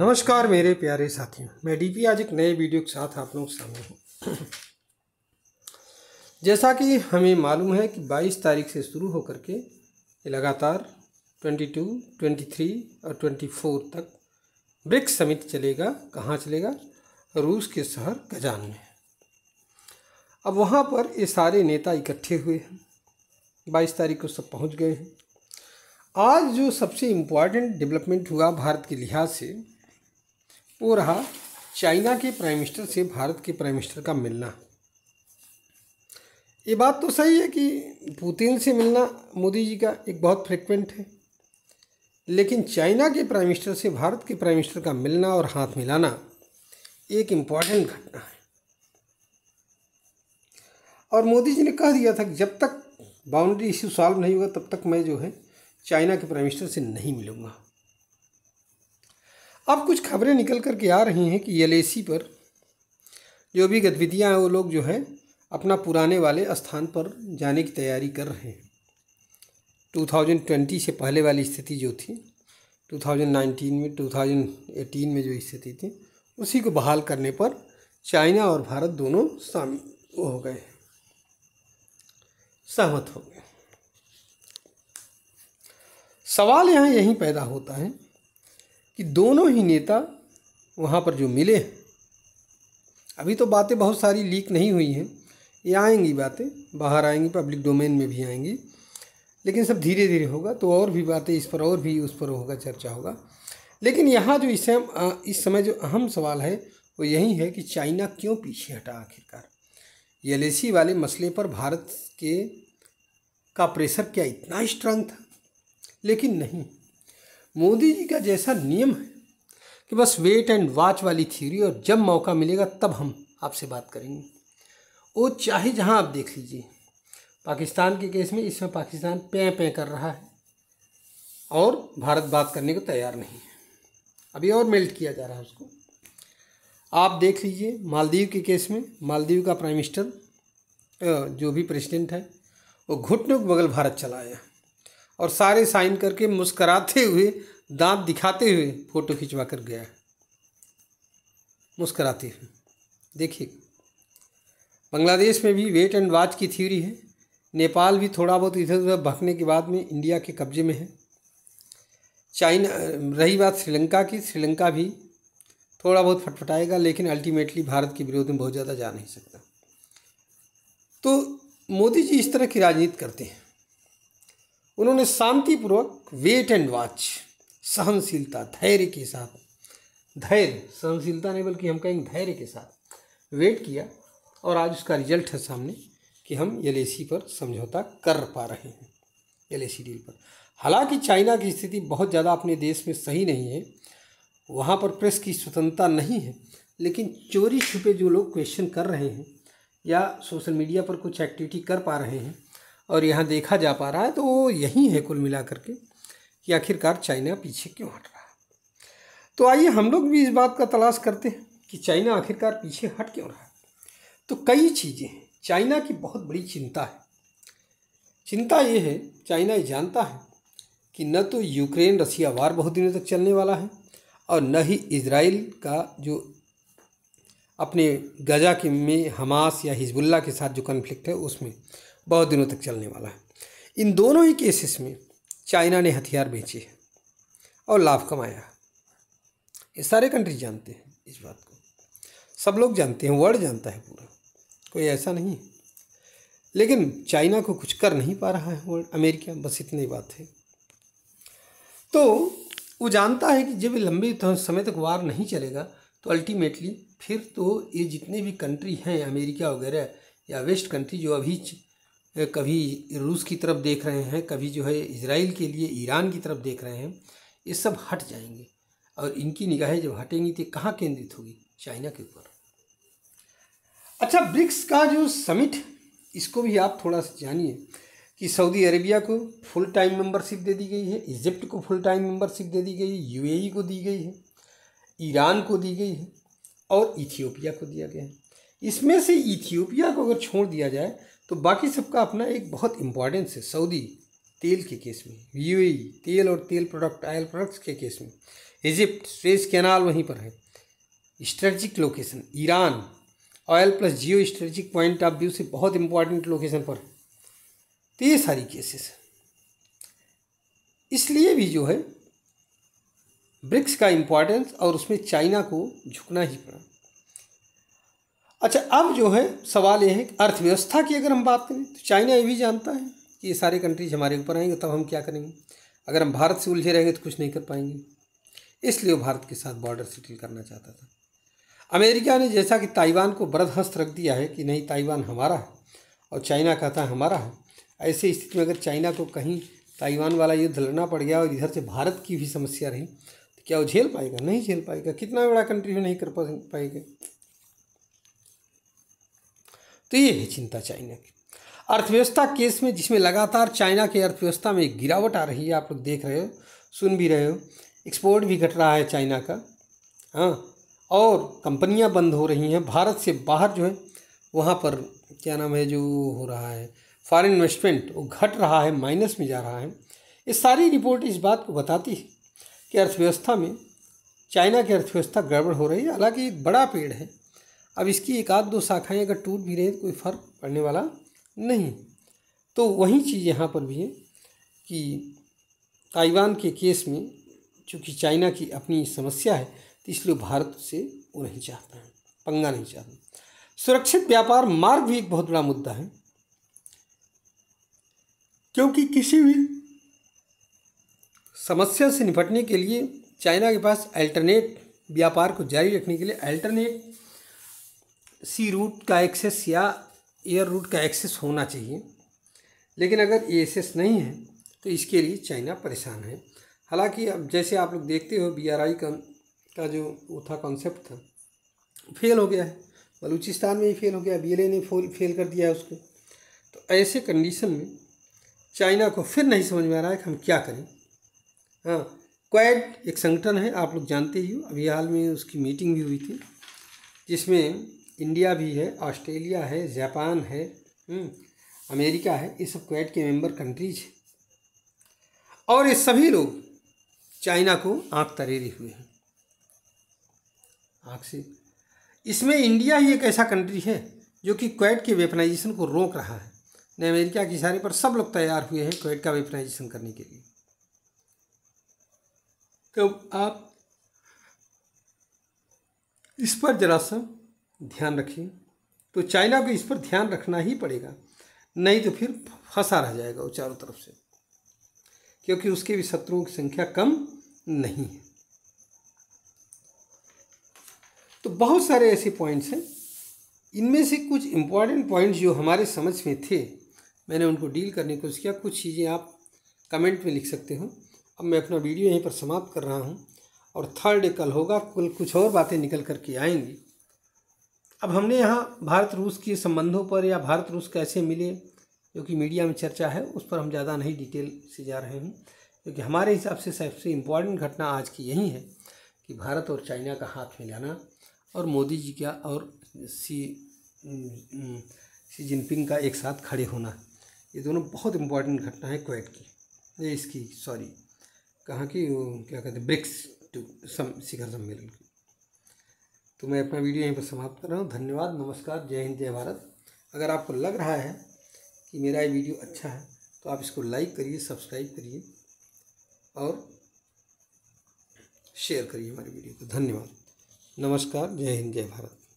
नमस्कार मेरे प्यारे साथियों मैं डीपी आज एक नए वीडियो के साथ आप लोग सामने हूँ जैसा कि हमें मालूम है कि 22 तारीख से शुरू होकर के लगातार 22, 23 और 24 तक ब्रिक्स समिट चलेगा कहाँ चलेगा रूस के शहर गजान में अब वहाँ पर ये सारे नेता इकट्ठे हुए हैं 22 तारीख को सब पहुँच गए हैं आज जो सबसे इम्पॉर्टेंट डेवलपमेंट हुआ भारत के लिहाज से वो रहा चाइना के प्राइम मिनिस्टर से भारत के प्राइम मिनिस्टर का मिलना ये बात तो सही है कि पुतिन से मिलना मोदी जी का एक बहुत फ्रिक्वेंट है लेकिन चाइना के प्राइम मिनिस्टर से भारत के प्राइम मिनिस्टर का मिलना और हाथ मिलाना एक इम्पॉर्टेंट घटना है और मोदी जी ने कह दिया था कि जब तक बाउंड्री इश्यू सॉल्व नहीं होगा तब तक मैं जो है चाइना के प्राइम मिनिस्टर से नहीं मिलूंगा अब कुछ खबरें निकल कर के आ रही हैं कि एल पर जो भी गतिविधियाँ हैं वो लोग जो है अपना पुराने वाले स्थान पर जाने की तैयारी कर रहे हैं 2020 से पहले वाली स्थिति जो थी 2019 में 2018 में जो स्थिति थी उसी को बहाल करने पर चाइना और भारत दोनों शामिल हो गए सहमत हो गए सवाल यहाँ यहीं पैदा होता है कि दोनों ही नेता वहाँ पर जो मिले अभी तो बातें बहुत सारी लीक नहीं हुई हैं ये आएंगी बातें बाहर आएंगी पब्लिक डोमेन में भी आएंगी लेकिन सब धीरे धीरे होगा तो और भी बातें इस पर और भी उस पर होगा चर्चा होगा लेकिन यहाँ जो इस इस समय जो अहम सवाल है वो यही है कि चाइना क्यों पीछे हटा आखिरकार एल वाले मसले पर भारत के का प्रेशर क्या इतना स्ट्रांग था लेकिन नहीं मोदी जी का जैसा नियम है कि बस वेट एंड वॉच वाली थ्योरी और जब मौका मिलेगा तब हम आपसे बात करेंगे वो चाहे जहां आप देख लीजिए पाकिस्तान के केस में इसमें पाकिस्तान पे पे कर रहा है और भारत बात करने को तैयार नहीं है अभी और मेल्ट किया जा रहा है उसको आप देख लीजिए मालदीव के केस में मालदीव का प्राइम मिनिस्टर जो भी प्रेसिडेंट है वो घुटने के बगल भारत चलाया और सारे साइन करके मुस्कराते हुए दांत दिखाते हुए फ़ोटो खिंचवा कर गया मुस्कराते हुए देखिए बांग्लादेश में भी वेट एंड वाच की थ्योरी है नेपाल भी थोड़ा बहुत इधर उधर भागने के बाद में इंडिया के कब्जे में है चाइना रही बात श्रीलंका की श्रीलंका भी थोड़ा बहुत फटफटाएगा लेकिन अल्टीमेटली भारत के विरोध में बहुत ज़्यादा जा नहीं सकता तो मोदी जी इस तरह की राजनीति करते हैं उन्होंने शांतिपूर्वक वेट एंड वॉच सहनशीलता धैर्य के साथ धैर्य सहनशीलता नहीं बल्कि हम कहेंगे धैर्य के साथ वेट किया और आज उसका रिजल्ट है सामने कि हम एल पर समझौता कर पा रहे हैं एल डील पर हालांकि चाइना की स्थिति बहुत ज़्यादा अपने देश में सही नहीं है वहाँ पर प्रेस की स्वतंत्रता नहीं है लेकिन चोरी छुपे जो लोग क्वेश्चन कर रहे हैं या सोशल मीडिया पर कुछ एक्टिविटी कर पा रहे हैं और यहाँ देखा जा पा रहा है तो वो यही है कुल मिला करके कि आखिरकार चाइना पीछे क्यों हट रहा है तो आइए हम लोग भी इस बात का तलाश करते हैं कि चाइना आखिरकार पीछे हट क्यों रहा है तो कई चीज़ें हैं चाइना की बहुत बड़ी चिंता है चिंता ये है चाइना ये जानता है कि न तो यूक्रेन रसिया वार बहुत दिनों तक चलने वाला है और न ही इसराइल का जो अपने गजा के में हमास या हिजबुल्ला के साथ जो कन्फ्लिक्ट है उसमें बहुत दिनों तक चलने वाला है इन दोनों ही केसेस में चाइना ने हथियार बेचे हैं और लाभ कमाया ये सारे कंट्री जानते हैं इस बात को सब लोग जानते हैं वर्ल्ड जानता है पूरा कोई ऐसा नहीं लेकिन चाइना को कुछ कर नहीं पा रहा है वर्ल्ड अमेरिका बस इतनी बात है तो वो जानता है कि जब लंबे तो समय तक वार नहीं चलेगा तो अल्टीमेटली फिर तो ये जितने भी कंट्री हैं अमेरिका वगैरह या वेस्ट कंट्री जो अभी कभी रूस की तरफ देख रहे हैं कभी जो है इसराइल के लिए ईरान की तरफ देख रहे हैं ये सब हट जाएंगे और इनकी निगाहें जब हटेंगी तो कहाँ केंद्रित होगी चाइना के ऊपर अच्छा ब्रिक्स का जो समिट इसको भी आप थोड़ा सा जानिए कि सऊदी अरेबिया को फुल टाइम मेंबरशिप दे दी गई है इजिप्ट को फुल टाइम मेंबरशिप दे दी गई है यूएई को दी गई है ईरान को दी गई है और इथियोपिया को दिया गया है इसमें से इथियोपिया को अगर छोड़ दिया जाए तो बाकी सबका अपना एक बहुत इंपॉर्टेंस है सऊदी तेल के केस में यू तेल और तेल प्रोडक्ट आयल प्रोडक्ट्स के केस में इजिप्ट स्वेज कैनाल वहीं पर है strategic location Iran oil plus geo strategic point of view से बहुत इंपॉर्टेंट लोकेशन पर है तो ये सारी केसेस इसलिए भी जो है ब्रिक्स का इम्पॉर्टेंस और उसमें चाइना को झुकना ही पड़ा अच्छा अब जो है सवाल ये है कि अर्थव्यवस्था की अगर हम बात करें तो चाइना ये भी जानता है कि ये सारे कंट्रीज हमारे ऊपर आएंगे तब तो हम क्या करेंगे अगर हम भारत से उलझे रहेंगे तो कुछ नहीं कर पाएंगे इसलिए वो भारत के साथ बॉर्डर सेटल करना चाहता था अमेरिका ने जैसा कि ताइवान को बरदहस्त रख दिया है कि नहीं ताइवान हमारा है और चाइना कहता है हमारा है ऐसी स्थिति में अगर चाइना को कहीं ताइवान वाला युद्ध लड़ना पड़ गया और इधर से भारत की भी समस्या रही तो क्या वो झेल पाएगा नहीं झेल पाएगा कितना बड़ा कंट्री है नहीं कर पाएगा तो ये है चिंता चाइना की अर्थव्यवस्था केस में जिसमें लगातार चाइना की अर्थव्यवस्था में गिरावट आ रही है आप लोग देख रहे हो सुन भी रहे हो एक्सपोर्ट भी घट रहा है चाइना का हाँ और कंपनियां बंद हो रही हैं भारत से बाहर जो है वहाँ पर क्या नाम है जो हो रहा है फॉरेन इन्वेस्टमेंट वो घट रहा है माइनस में जा रहा है ये सारी रिपोर्ट इस बात को बताती है कि अर्थव्यवस्था में चाइना की अर्थव्यवस्था गड़बड़ हो रही है हालांकि बड़ा पेड़ है अब इसकी एक आध दो शाखाएँ अगर टूट भी रहे तो कोई फ़र्क पड़ने वाला नहीं तो वही चीज़ यहाँ पर भी है कि ताइवान के केस में चूँकि चाइना की अपनी समस्या है तो इसलिए भारत से वो नहीं चाहता है पंगा नहीं चाहते सुरक्षित व्यापार मार्ग भी एक बहुत बड़ा मुद्दा है क्योंकि किसी भी समस्या से निपटने के लिए चाइना के पास अल्टरनेट व्यापार को जारी रखने के लिए अल्टरनेट सी रूट का एक्सेस या एयर रूट का एक्सेस होना चाहिए लेकिन अगर ए एक्सेस नहीं है तो इसके लिए चाइना परेशान है हालांकि अब जैसे आप लोग देखते हो बी आर आई का, का जो वो था कॉन्सेप्ट था फेल हो गया है बलूचिस्तान में ही फेल हो गया बी एल ए ने फेल कर दिया है उसको तो ऐसे कंडीशन में चाइना को फिर नहीं समझ में आ रहा है कि हम क्या करें हाँ क्वैड एक संगठन है आप लोग जानते ही हो अभी हाल में उसकी मीटिंग भी हुई थी जिसमें इंडिया भी है ऑस्ट्रेलिया है जापान है हम्म, अमेरिका है ये सब क्वैट के मेंबर कंट्रीज हैं और ये सभी लोग चाइना को आँख तरेरे हुए हैं आँख से इसमें इंडिया ही एक ऐसा कंट्री है जो कि क्वैट के वेपनाइजेशन को रोक रहा है न अमेरिका के इशारे पर सब लोग तैयार हुए हैं क्वैट का वेपनाइजेशन करने के लिए तो आप इस पर जरा सा ध्यान रखिए तो चाइना को इस पर ध्यान रखना ही पड़ेगा नहीं तो फिर फंसा रह जाएगा वो चारों तरफ से क्योंकि उसके भी शत्रुओं की संख्या कम नहीं है तो बहुत सारे ऐसे पॉइंट्स हैं इनमें से कुछ इम्पॉर्टेंट पॉइंट्स जो हमारे समझ में थे मैंने उनको डील करने की कोशिश किया कुछ चीज़ें आप कमेंट में लिख सकते हो अब मैं अपना वीडियो यहीं पर समाप्त कर रहा हूँ और थर्ड डे कल होगा कल कुछ और बातें निकल करके आएंगी अब हमने यहाँ भारत रूस के संबंधों पर या भारत रूस कैसे मिले जो कि मीडिया में चर्चा है उस पर हम ज़्यादा नहीं डिटेल से जा रहे हैं क्योंकि हमारे हिसाब से सबसे इम्पॉर्टेंट घटना आज की यही है कि भारत और चाइना का हाथ मिलाना और मोदी जी का और सी सी जिनपिंग का एक साथ खड़े होना ये दोनों बहुत इम्पॉर्टेंट घटना है क्वेट की ये इसकी सॉरी कहाँ की क्या कहते हैं ब्रिक्स टू सम शिखर सम्मेलन तो मैं अपना वीडियो यहीं पर समाप्त कर रहा हूँ धन्यवाद नमस्कार जय हिंद जय भारत अगर आपको लग रहा है कि मेरा ये वीडियो अच्छा है तो आप इसको लाइक करिए सब्सक्राइब करिए और शेयर करिए हमारे वीडियो को धन्यवाद नमस्कार जय हिंद जय भारत